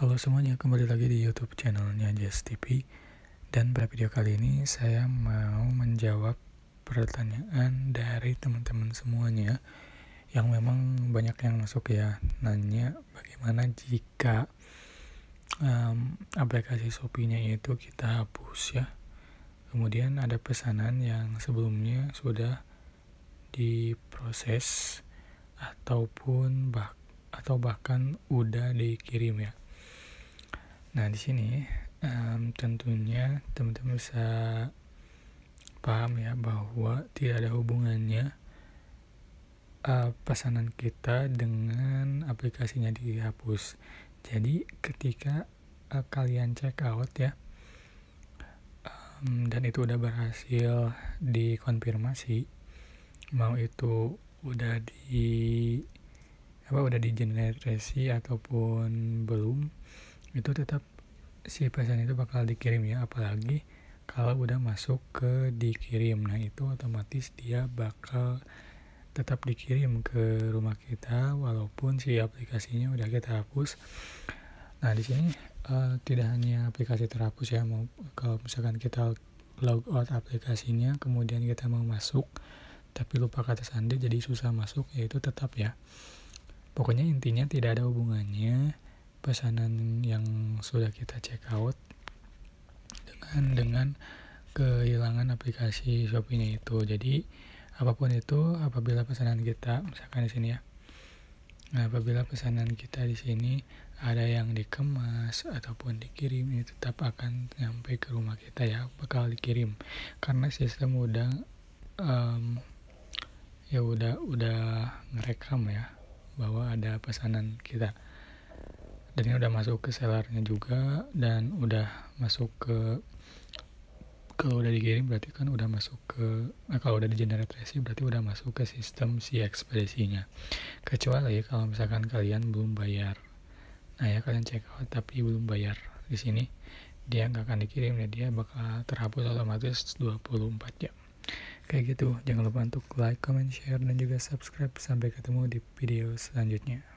Halo semuanya, kembali lagi di YouTube channelnya Jazz TV. Dan pada video kali ini saya mau menjawab pertanyaan dari teman-teman semuanya yang memang banyak yang masuk ya nanya bagaimana jika um, aplikasi Shopee-nya itu kita hapus ya. Kemudian ada pesanan yang sebelumnya sudah diproses ataupun bah atau bahkan udah dikirim ya Nah, di sini um, tentunya teman-teman bisa paham ya bahwa tidak ada hubungannya uh, eh, pesanan kita dengan aplikasinya dihapus. Jadi, ketika uh, kalian check out ya um, dan itu udah berhasil dikonfirmasi mau itu udah di apa udah di generasi ataupun belum itu tetap si pesan itu bakal dikirim ya apalagi kalau udah masuk ke dikirim nah itu otomatis dia bakal tetap dikirim ke rumah kita walaupun si aplikasinya udah kita hapus nah di sini uh, tidak hanya aplikasi terhapus ya mau kalau misalkan kita log out aplikasinya kemudian kita mau masuk tapi lupa kata sandi jadi susah masuk yaitu tetap ya pokoknya intinya tidak ada hubungannya pesanan yang sudah kita check out dengan dengan kehilangan aplikasi shopee itu. Jadi apapun itu apabila pesanan kita misalkan di sini ya. Nah, apabila pesanan kita di sini ada yang dikemas ataupun dikirim ini tetap akan sampai ke rumah kita ya bakal dikirim karena sistem udah um, ya udah udah ngerekam ya bahwa ada pesanan kita dan ini udah masuk ke sellernya juga dan udah masuk ke kalau udah dikirim berarti kan udah masuk ke nah kalau udah di generate berarti udah masuk ke sistem si ekspedisinya kecuali kalau misalkan kalian belum bayar nah ya kalian check out tapi belum bayar di sini dia nggak akan dikirim ya dia bakal terhapus otomatis 24 jam kayak gitu jangan lupa untuk like comment share dan juga subscribe sampai ketemu di video selanjutnya